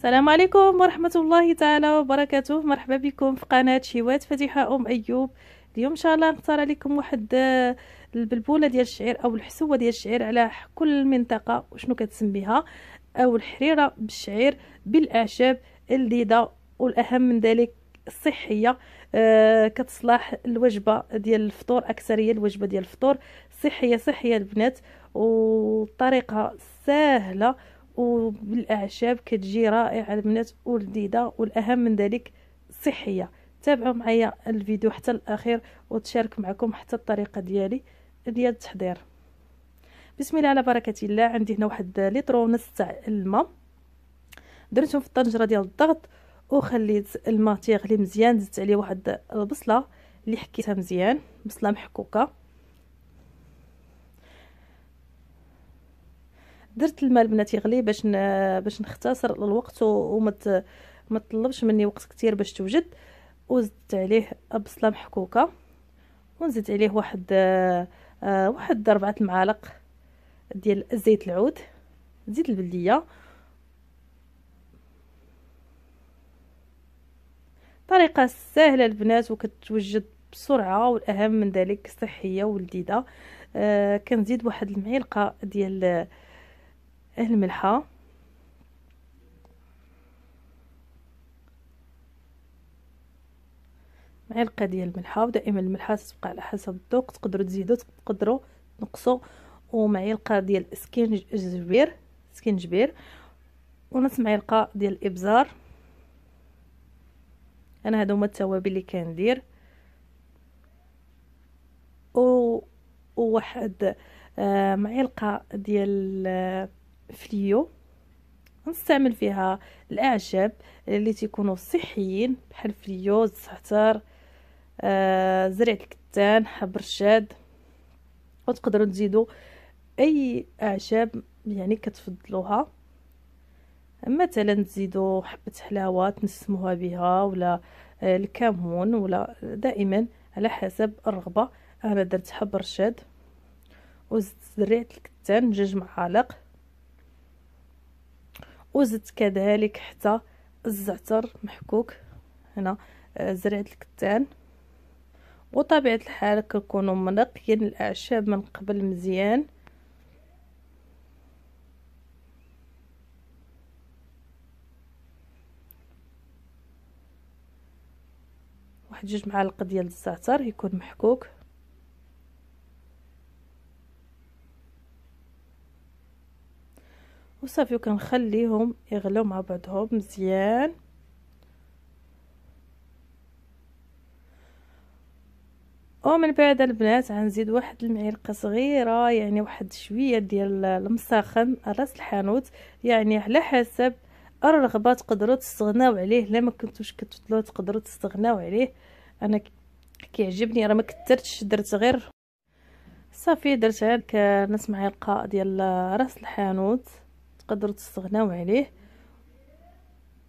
السلام عليكم ورحمة الله تعالى وبركاته مرحبا بكم في قناة شيوات فتيحة أم أيوب اليوم إن شاء الله نختار لكم واحد آه، البلبولة ديال الشعير أو الحسوة ديال الشعير على كل منطقة وشنو كتسميها أو الحريرة بالشعير بالأعشاب اللذيذة والأهم من ذلك الصحية آه كتصلح الوجبة ديال الفطور أكثرية الوجبة ديال الفطور صحية صحية البنات وطريقة سهلة وبالاعشاب كتجي رائعه البنات ولذيذه والاهم من ذلك صحيه تابعوا معايا الفيديو حتى الاخير وتشارك معكم حتى الطريقه ديالي ديال التحضير بسم الله على بركه الله عندي هنا واحد لتر ونص تاع الماء درتهم في الطنجره ديال الضغط وخليت الماء تيغلي مزيان زدت عليه واحد البصله اللي حكيتها مزيان بصله محكوكه درت الماء البنات يغلي باش باش نختصر الوقت وما ما تطلبش مني وقت كتير باش توجد وزدت عليه بصله محكوكه ونزيد عليه واحد آه واحد ربعة المعالق ديال زيت العود زيت البلديه طريقه سهله البنات وكتوجد بسرعه والاهم من ذلك صحيه ولذيذه آه كنزيد واحد المعلقه ديال الملحة معلقه ديال الملحه ودائما الملحه تبقى على حسب الذوق تقدروا تزيدوا تقدروا تنقصوا ومعلقه ديال سكينجبير سكينجبير ونص معلقه ديال الابزار انا هادو هما التوابل اللي كندير أو واحد آه معلقه ديال آه فليو نستعمل فيها الاعشاب اللي تيكونوا صحيين بحال فليو الزعتر آه زرع الكتان حب رشاد وتقدروا تزيدوا اي اعشاب يعني كتفضلوها مثلا تزيدوا حبه حلاوه تنسموها بها ولا آه، الكمون ولا دائما على حسب الرغبه انا درت حب رشاد وزرعت الكتان جوج معالق وزدت كذلك حتى الزعتر محكوك هنا آه، زرعة الكتان وطبيعة الحال كنكونوا منقيين الأعشاب من قبل مزيان واحد جوج معالق ديال الزعتر يكون محكوك وصافي وكنخليهم يغلو مع بعضهم مزيان ومن بعد البنات غنزيد واحد المعلقه صغيره يعني واحد شويه ديال المسخن راس الحانوت يعني على حسب الرغبه تقدروا تستغناو عليه لا ما كنتوش كتطلو تقدروا تستغناو عليه انا كيعجبني راه ما كثرتش درت غير صافي درت هاد كنص معلقه ديال راس الحانوت تقدروا تستغناو عليه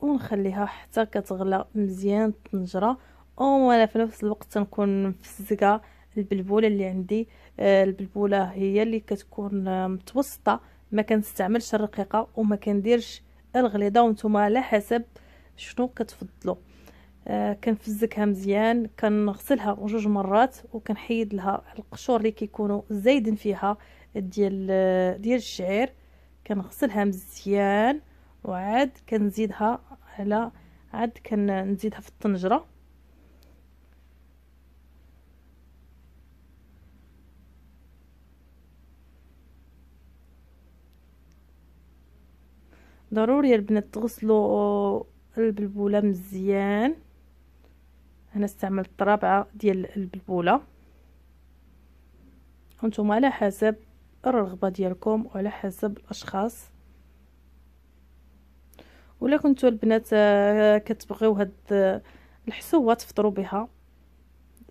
ونخليها حتى كتغلى مزيان الطنجره وانا في نفس الوقت تنكون مفزقه البلبوله اللي عندي آه، البلبوله هي اللي كتكون آه، متوسطه ما كنستعملش الرقيقه وما كنديرش الغليظه وانتم على حسب شنو كتفضلوا آه كنفزكها مزيان كنغسلها جوج مرات وكنحيد لها القشور اللي كيكونوا زايدين فيها ديال آه، ديال الشعير كنغسلها مزيان وعاد كنزيدها على عاد كنزيدها في الطنجره ضروري البنات تغسلوا البلبوله مزيان انا استعملت الرابعه ديال البلبوله وانتم على حسب الرغبة ديالكم وعلى حسب الاشخاص ولا كنتو البنات آه، كتبغيو هاد آه، الحسوه تفطروا بها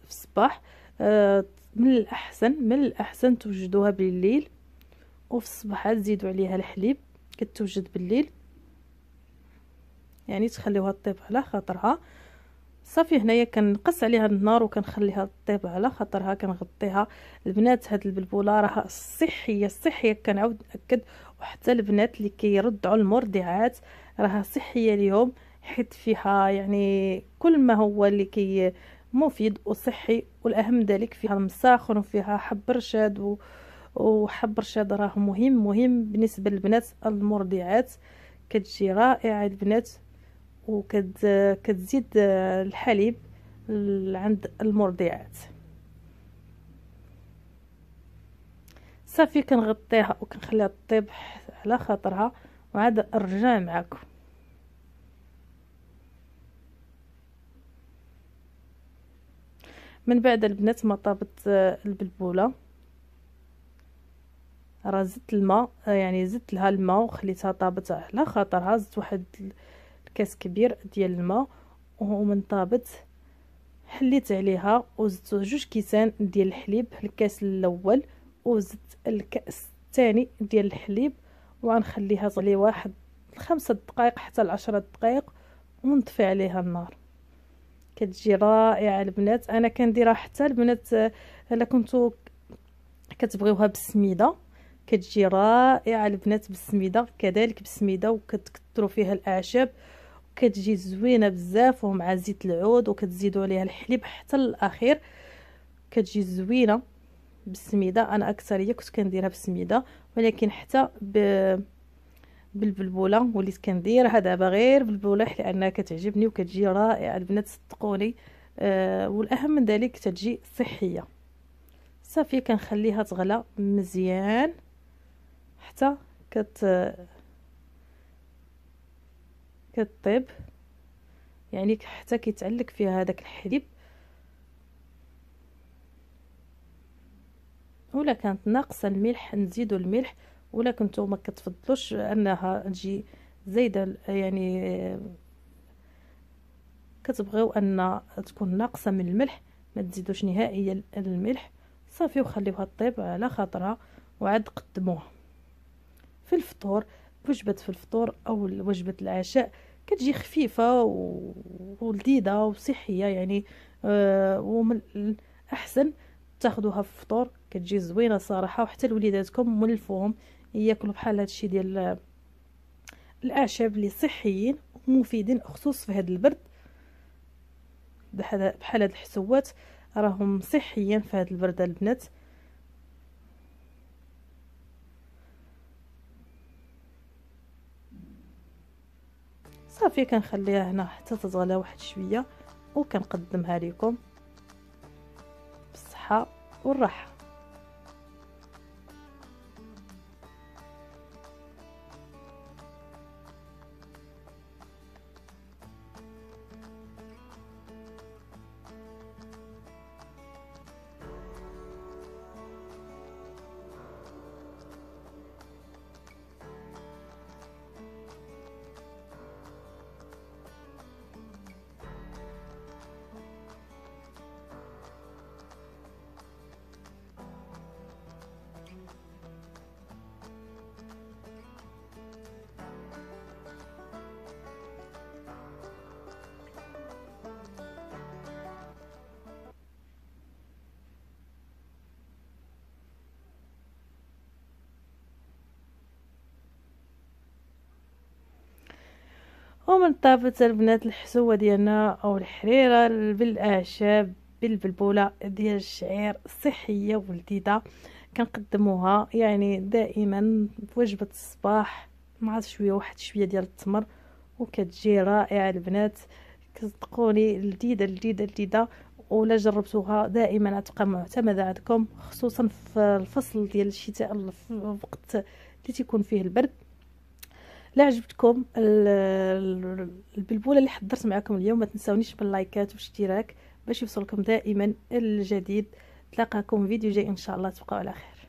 في الصباح آه، من الاحسن من الاحسن توجدوها بالليل وفي الصباح تزيدوا عليها الحليب كتوجد بالليل يعني تخليوها طيب على خاطرها صافي هنايا كنقص عليها النار وكنخليها طيب على خاطرها كنغطيها البنات هاد البلبوله راه صحيه صحيه كنعاود ناكد وحتى البنات اللي كيرضعوا المرضعات راها صحيه اليوم حيت فيها يعني كل ما هو اللي كي مفيد وصحي والاهم ذلك فيها المساخن وفيها حب رشاد و... وحب رشاد راه مهم مهم بالنسبه للبنات المرضعات كتجي رائعه البنات وكتزيد الحليب عند المرضعات صافي كنغطيها وكنخليها طيب على خاطرها وعاد نرجع معاكم من بعد البنات ما طابت البلبوله راه زدت الماء يعني زدت لها الماء وخليتها طابت على خاطرها زدت واحد كاس كبير ديال الماء ومن طابت حليت عليها وزدت جوج كيسان ديال الحليب الكاس الاول وزدت الكاس الثاني ديال الحليب وغنخليها تغلي واحد خمسة دقائق حتى العشرة دقائق ونطفي عليها النار كتجي رائعه البنات انا كنديرها حتى البنات آه، الا كنتو كتبغيوها بالسميده كتجي رائعه البنات بالسميده كذلك بالسميده وكتكثروا فيها الاعشاب كتجي زوينه بزاف ومع زيت العود وكتزيدوا عليها الحليب حتى الاخير كتجي زوينه بالسميده انا اكثريه كنت كنديرها بالسميده ولكن حتى ب بالبلبوله وليت كنديرها دابا غير بالبوله لانها كتعجبني وكتجي رائعه البنات صدقوني أه والاهم من ذلك تجي صحيه صافي كنخليها تغلى مزيان حتى كت كطيب يعني حتى كيتعلق فيها هذاك الحليب ولا كانت ناقصه الملح نزيدو الملح ولا كنتو ما كتفضلوش انها تجي زايده يعني كتبغيو ان تكون ناقصه من الملح ما تزيدوش نهائيا الملح صافي وخليوها طيب على خاطرها وعاد قدموها في الفطور وجبة في الفطور أو وجبة العشاء كتجي خفيفة ولذيذة وصحية يعني أه ومن الأحسن تاخدوها في الفطور كتجي زوينة صراحة وحتى لوليداتكم ملفوهم ياكلوا بحال هادشي ديال الأعشاب اللي صحيين ومفيدين خصوص في هاد البرد بحال هاد الحسوات راهم صحيين في هاد البرد البنات صافي كنخليها هنا حتى تتغلى واحد شويه وكنقدمها لكم بالصحه والراحه ومن طابت البنات الحسوة ديالنا أو الحريرة بالأعشاب بالبلبولة ديال الشعير صحية ولذيذة كنقدموها يعني دائما وجبة الصباح مع شوية واحد شوية ديال التمر وكتجي رائعة البنات كصدقوني لذيذة لذيذة لذيذة ولا جربتوها دائما غتبقى معتمدة عندكم خصوصا في الفصل ديال الشتاء الوقت اللي تيكون فيه البرد لا عجبتكم البلبوله اللي حضرت معكم اليوم ما تنسونيش باللايكات والاشتراك باش يوصلكم دائما الجديد تلقاكم فيديو جاي ان شاء الله تبقاو على خير